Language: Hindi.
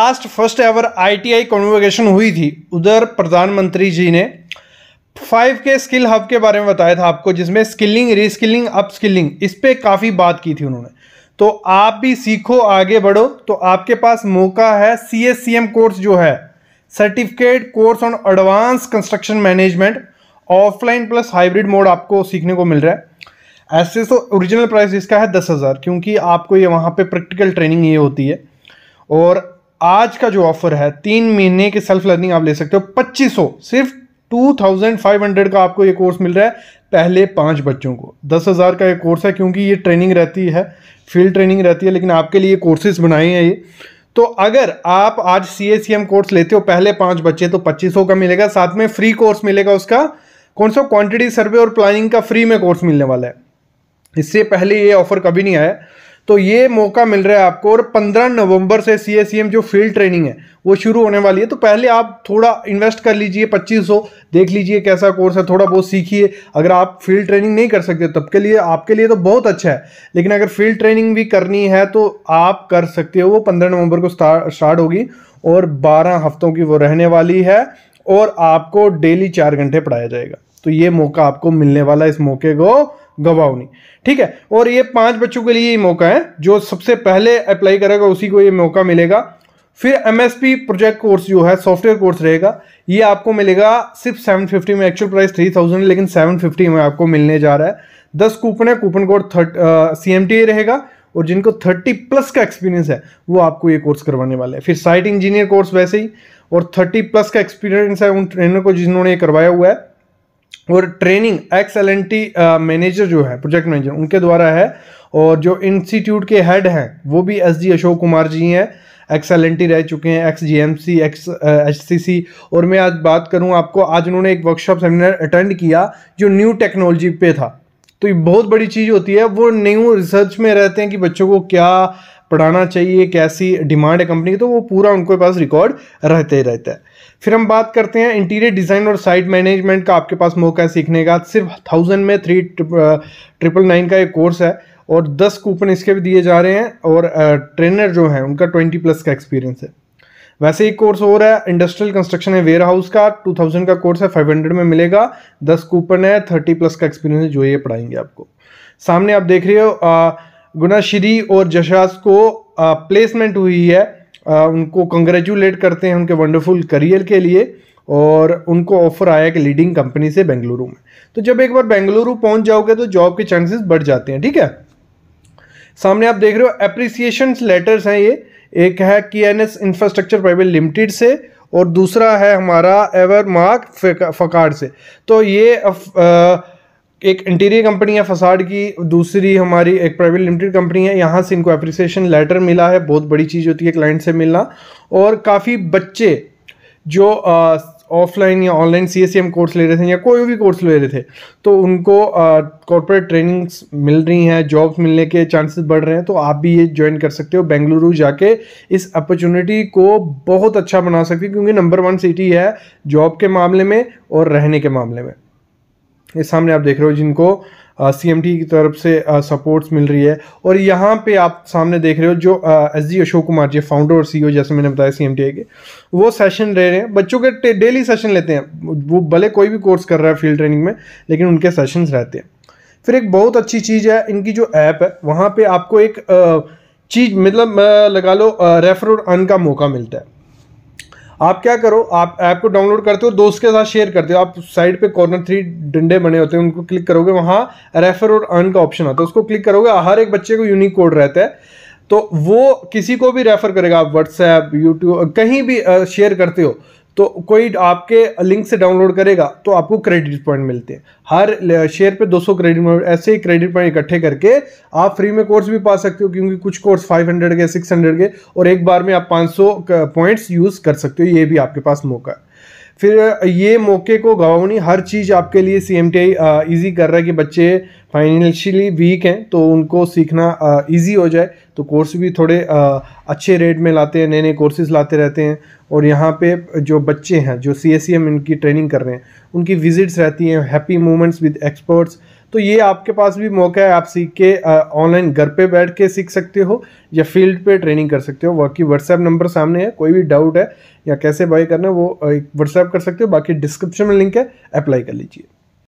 last first ever ITI convocation हुई थी उधर प्रधानमंत्री जी ने फाइव के स्किल हब के बारे में बताया था आपको जिसमें स्किलिंग रीस्किलिंग अपस्किलिंग इस पर काफ़ी बात की थी उन्होंने तो आप भी सीखो आगे बढ़ो तो आपके पास मौका है सी कोर्स जो है certificate course on advance construction management offline plus hybrid mode आपको सीखने को मिल रहा है ऐसे तो ओरिजिनल प्राइस इसका है दस हज़ार क्योंकि आपको ये वहाँ पे प्रैक्टिकल ट्रेनिंग ये होती है और आज का जो ऑफर है तीन महीने के सेल्फ लर्निंग आप ले सकते हो पच्चीस सिर्फ 2500 का आपको ये कोर्स मिल रहा है पहले पांच बच्चों को दस हज़ार का ये कोर्स है क्योंकि ये ट्रेनिंग रहती है फील्ड ट्रेनिंग रहती है लेकिन आपके लिए कोर्सेज बनाए हैं ये तो अगर आप आज सी सी एम कोर्स लेते हो पहले पांच बच्चे तो 2500 का मिलेगा साथ में फ्री कोर्स मिलेगा उसका कौन सा क्वांटिटी सर्वे और प्लानिंग का फ्री में कोर्स मिलने वाला है इससे पहले ये ऑफर कभी नहीं आया तो ये मौका मिल रहा है आपको और 15 नवंबर से सी e जो फील्ड ट्रेनिंग है वो शुरू होने वाली है तो पहले आप थोड़ा इन्वेस्ट कर लीजिए 2500 देख लीजिए कैसा कोर्स है थोड़ा बहुत सीखिए अगर आप फील्ड ट्रेनिंग नहीं कर सकते तब के लिए आपके लिए तो बहुत अच्छा है लेकिन अगर फील्ड ट्रेनिंग भी करनी है तो आप कर सकते हो वो पंद्रह नवम्बर को स्टार्ट होगी और बारह हफ्तों की वो रहने वाली है और आपको डेली चार घंटे पढ़ाया जाएगा तो ये मौका आपको मिलने वाला है इस मौके को गवाओनी ठीक है और ये पांच बच्चों के लिए ये मौका है जो सबसे पहले अप्लाई करेगा उसी को ये मौका मिलेगा फिर एमएसपी प्रोजेक्ट कोर्स जो है सॉफ्टवेयर कोर्स रहेगा ये आपको मिलेगा सिर्फ 750 में एक्चुअल प्राइस 3000 है लेकिन 750 में आपको मिलने जा रहा है दस कूपन है coupon code thirty C M रहेगा और जिनको 30 प्लस का एक्सपीरियंस है वो आपको ये कोर्स करवाने वाले हैं फिर साइट इंजीनियर कोर्स वैसे ही और 30 प्लस का एक्सपीरियंस है उन ट्रेनर को जिन्होंने ये करवाया हुआ है और training ex L N T manager जो है प्रोजेक्ट मैनेजर उनके द्वारा है और जो इंस्टीट्यूट के हेड हैं वो भी एस जी अशोक कुमार जी हैं एक्स एल एन टी रह चुके हैं ex G M C ex H C C और मैं आज बात करूं आपको आज उन्होंने एक वर्कशॉप सेमिनार अटेंड किया जो न्यू टेक्नोलॉजी पे था तो ये बहुत बड़ी चीज़ होती है वो न्यू रिसर्च में रहते हैं कि बच्चों को क्या पढ़ाना चाहिए कैसी डिमांड है कंपनी की तो वो पूरा उनके पास रिकॉर्ड रहते ही रहता है फिर हम बात करते हैं इंटीरियर डिज़ाइन और साइट मैनेजमेंट का आपके पास मौका है सीखने का सिर्फ थाउजेंड में थ्री ट्रिपल नाइन का एक कोर्स है और दस कूपन इसके भी दिए जा रहे हैं और ट्रेनर जो हैं उनका ट्वेंटी प्लस का एक्सपीरियंस है वैसे ही कोर्स और है इंडस्ट्रियल कंस्ट्रक्शन है वेयर हाउस का टू थाउजेंड का कोर्स है फाइव हंड्रेड में मिलेगा दस कूपन है थर्टी प्लस का एक्सपीरियंस है जो ये पढ़ाएंगे आपको सामने आप देख रहे हो गुनाश्री और जशास को प्लेसमेंट हुई है उनको कंग्रेचुलेट करते हैं उनके वंडरफुल करियर के लिए और उनको ऑफर आया कि लीडिंग कंपनी से बेंगलुरु में तो जब एक बार बेंगलुरु पहुंच जाओगे तो जॉब के चांसेस बढ़ जाते हैं ठीक है सामने आप देख रहे हो अप्रिसिएशन लेटर्स हैं ये एक है K N S infrastructure private limited से और दूसरा है हमारा एवर मार्क फकार से तो ये अफ, आ, एक इंटीरियर कंपनी है फसाड की दूसरी हमारी एक प्राइवेट लिमिटेड कंपनी है यहाँ से इनको अप्रिसिएशन लेटर मिला है बहुत बड़ी चीज़ होती है क्लाइंट से मिलना और काफ़ी बच्चे जो ऑफलाइन या ऑनलाइन सी एस कोर्स ले रहे थे या कोई भी कोर्स ले रहे थे तो उनको कॉर्पोरेट ट्रेनिंग्स मिल रही हैं जॉब्स मिलने के चांसेस बढ़ रहे हैं तो आप भी ये ज्वाइन कर सकते हो बेंगलुरु जाके इस अपॉर्चुनिटी को बहुत अच्छा बना सकते हो क्योंकि नंबर वन सिटी है जॉब के मामले में और रहने के मामले में ये सामने आप देख रहे हो जिनको सीएमटी की तरफ से सपोर्ट्स मिल रही है और यहाँ पे आप सामने देख रहे हो जो S G Ashok Kumar ji founder और सीईओ e जैसे मैंने बताया सी एम टी के वो सेशन ले रहे हैं बच्चों के डेली सेशन लेते हैं वो भले कोई भी कोर्स कर रहा है फील्ड ट्रेनिंग में लेकिन उनके सेशन रहते हैं फिर एक बहुत अच्छी चीज़ है इनकी जो ऐप है वहाँ पर आपको एक चीज़ मतलब लगा लो रेफर और अन का मौका मिलता है आप क्या करो आप ऐप को डाउनलोड करते हो दोस्त के साथ शेयर करते हो आप साइड पे कॉर्नर थ्री डंडे बने होते हैं उनको क्लिक करोगे वहाँ रेफर और अर्न का ऑप्शन आता है उसको क्लिक करोगे हर एक बच्चे को यूनिक कोड रहता है तो वो किसी को भी रेफर करेगा आप व्हाट्सएप यूट्यूब कहीं भी शेयर करते हो तो कोई आपके लिंक से डाउनलोड करेगा तो आपको क्रेडिट पॉइंट मिलते हैं हर शेयर पे 200 क्रेडिट पॉइंट ऐसे ही क्रेडिट पॉइंट इकट्ठे करके आप फ्री में कोर्स भी पा सकते हो क्योंकि कुछ कोर्स 500 के 600 के और एक बार में आप 500 पॉइंट्स यूज़ कर सकते हो ये भी आपके पास मौका है फिर ये मौके को गवाओ नहीं हर चीज़ आपके लिए C M T I easy कर रहा है कि बच्चे फाइनेंशियली वीक हैं तो उनको सीखना ईजी हो जाए तो कोर्स भी थोड़े आ, अच्छे रेट में लाते हैं नए नए कोर्सेज़ लाते रहते हैं और यहाँ पे जो बच्चे हैं जो सी एस सी एम इनकी ट्रेनिंग कर रहे हैं उनकी विजिट्स रहती हैं हैप्पी मोमेंट्स विद एक्सपर्ट्स तो ये आपके पास भी मौका है आप सीख के ऑनलाइन घर पे बैठ के सीख सकते हो या फील्ड पे ट्रेनिंग कर सकते हो बाकी व्हाट्सएप नंबर सामने है कोई भी डाउट है या कैसे बाय करना है वो एक व्हाट्सएप कर सकते हो बाकी डिस्क्रिप्शन में लिंक है अप्लाई कर लीजिए